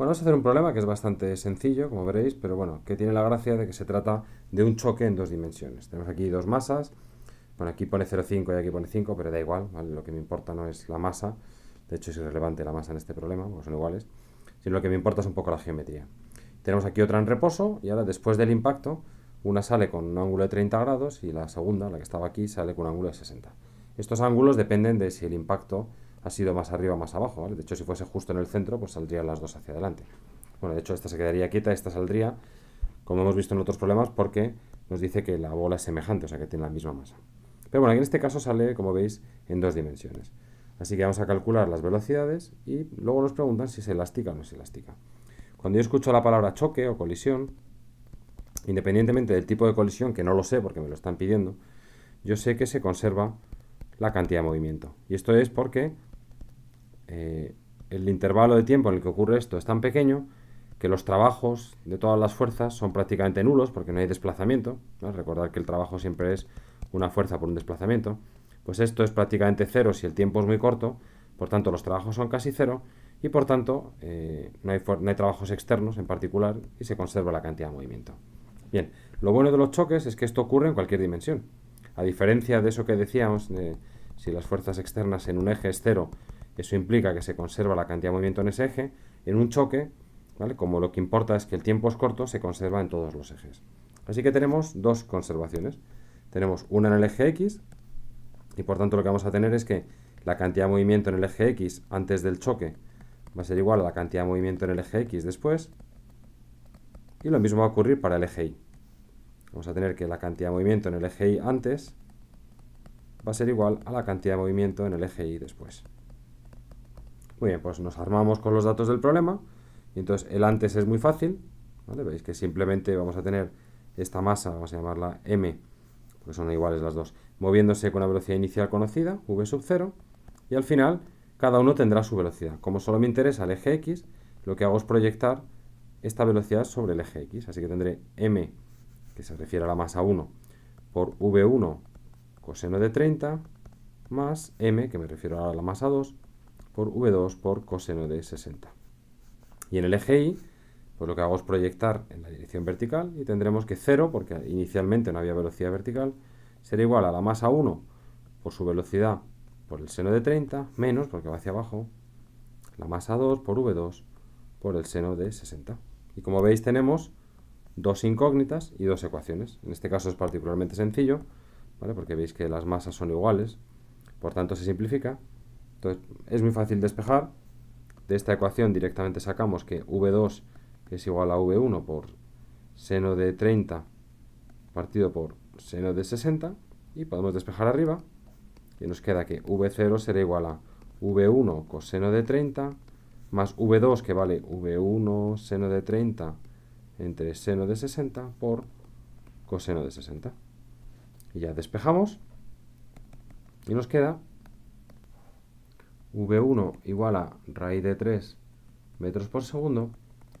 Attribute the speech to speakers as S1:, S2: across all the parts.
S1: Bueno, vamos a hacer un problema que es bastante sencillo, como veréis, pero bueno, que tiene la gracia de que se trata de un choque en dos dimensiones. Tenemos aquí dos masas, bueno, aquí pone 0,5 y aquí pone 5, pero da igual, Lo que me importa no es la masa, de hecho es irrelevante la masa en este problema, porque son iguales, sino lo que me importa es un poco la geometría. Tenemos aquí otra en reposo y ahora después del impacto, una sale con un ángulo de 30 grados y la segunda, la que estaba aquí, sale con un ángulo de 60. Estos ángulos dependen de si el impacto ha sido más arriba más abajo, De hecho, si fuese justo en el centro, pues saldrían las dos hacia adelante. Bueno, de hecho, esta se quedaría quieta, esta saldría, como hemos visto en otros problemas, porque nos dice que la bola es semejante, o sea que tiene la misma masa. Pero bueno, aquí en este caso sale, como veis, en dos dimensiones. Así que vamos a calcular las velocidades y luego nos preguntan si es elástica o no es elástica. Cuando yo escucho la palabra choque o colisión, independientemente del tipo de colisión, que no lo sé porque me lo están pidiendo, yo sé que se conserva la cantidad de movimiento. Y esto es porque eh, el intervalo de tiempo en el que ocurre esto es tan pequeño que los trabajos de todas las fuerzas son prácticamente nulos porque no hay desplazamiento. Recordar que el trabajo siempre es una fuerza por un desplazamiento. Pues esto es prácticamente cero si el tiempo es muy corto, por tanto los trabajos son casi cero y por tanto eh, no, hay hay trabajos externos en particular y se conserva la cantidad de movimiento. Bien, lo bueno de los choques es que esto ocurre en cualquier dimensión. A diferencia de eso que decíamos, de si las fuerzas externas en un eje es cero eso implica que se conserva la cantidad de movimiento en ese eje. En un choque, como lo que importa es que el tiempo es corto, se conserva en todos los ejes. Así que tenemos dos conservaciones. Tenemos una en el eje X, y por tanto lo que vamos a tener es que la cantidad de movimiento en el eje X antes del choque va a ser igual a la cantidad de movimiento en el eje X después. Y lo mismo va a ocurrir para el eje Y. Vamos a tener que la cantidad de movimiento en el eje Y antes va a ser igual a la cantidad de movimiento en el eje Y después. Muy bien, pues nos armamos con los datos del problema. Y entonces el antes es muy fácil. Veis que simplemente vamos a tener esta masa, vamos a llamarla m, porque son iguales las dos, moviéndose con la velocidad inicial conocida, v sub 0. Y al final cada uno tendrá su velocidad. Como solo me interesa el eje x, lo que hago es proyectar esta velocidad sobre el eje x. Así que tendré m, que se refiere a la masa 1, por v1 coseno de 30, más m, que me refiero a la masa 2, por V2 por coseno de 60. Y en el eje Y, pues lo que hago es proyectar en la dirección vertical y tendremos que 0, porque inicialmente no había velocidad vertical, será igual a la masa 1 por su velocidad por el seno de 30, menos, porque va hacia abajo, la masa 2 por V2 por el seno de 60. Y como veis tenemos dos incógnitas y dos ecuaciones. En este caso es particularmente sencillo, porque veis que las masas son iguales, por tanto se simplifica entonces, es muy fácil despejar. De esta ecuación directamente sacamos que V2 es igual a V1 por seno de 30 partido por seno de 60 y podemos despejar arriba y nos queda que V0 será igual a V1 coseno de 30 más V2 que vale V1 seno de 30 entre seno de 60 por coseno de 60. Y ya despejamos y nos queda v1 igual a raíz de 3 metros por segundo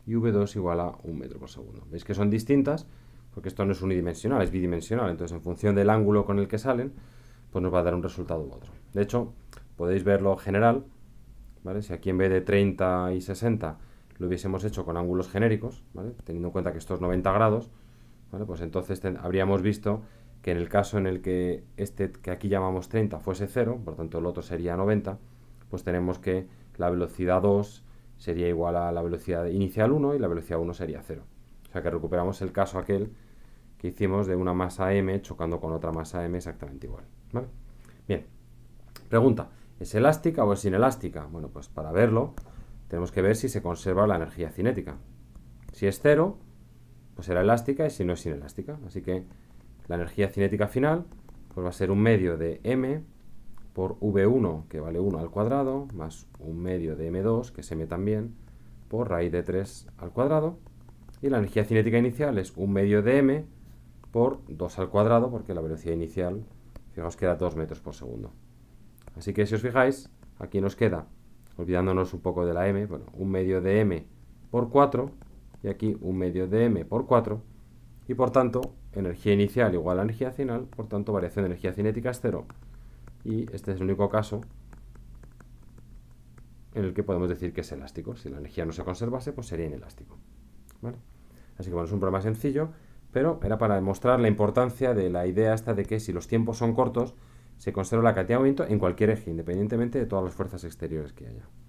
S1: y v2 igual a 1 metro por segundo. Veis que son distintas porque esto no es unidimensional, es bidimensional. Entonces, en función del ángulo con el que salen, pues nos va a dar un resultado u otro. De hecho, podéis verlo general, ¿vale? Si aquí en vez de 30 y 60 lo hubiésemos hecho con ángulos genéricos, Teniendo en cuenta que estos 90 grados, Pues entonces habríamos visto que en el caso en el que este que aquí llamamos 30 fuese 0, por tanto el otro sería 90, pues tenemos que la velocidad 2 sería igual a la velocidad inicial 1 y la velocidad 1 sería 0. O sea que recuperamos el caso aquel que hicimos de una masa m chocando con otra masa m exactamente igual. Bien, pregunta, ¿es elástica o es inelástica? Bueno, pues para verlo tenemos que ver si se conserva la energía cinética. Si es 0, pues será elástica y si no es inelástica. Así que la energía cinética final pues va a ser un medio de m por v1, que vale 1 al cuadrado, más un medio de m2, que es m también, por raíz de 3 al cuadrado. Y la energía cinética inicial es un medio de m por 2 al cuadrado, porque la velocidad inicial, fijaos que era 2 metros por segundo. Así que si os fijáis, aquí nos queda, olvidándonos un poco de la m, bueno, un medio de m por 4, y aquí un medio de m por 4, y por tanto, energía inicial igual a energía final, por tanto, variación de energía cinética es 0 y este es el único caso en el que podemos decir que es elástico. Si la energía no se conservase, pues sería inelástico. Así que bueno, es un problema sencillo, pero era para demostrar la importancia de la idea esta de que si los tiempos son cortos, se conserva la cantidad de movimiento en cualquier eje, independientemente de todas las fuerzas exteriores que haya.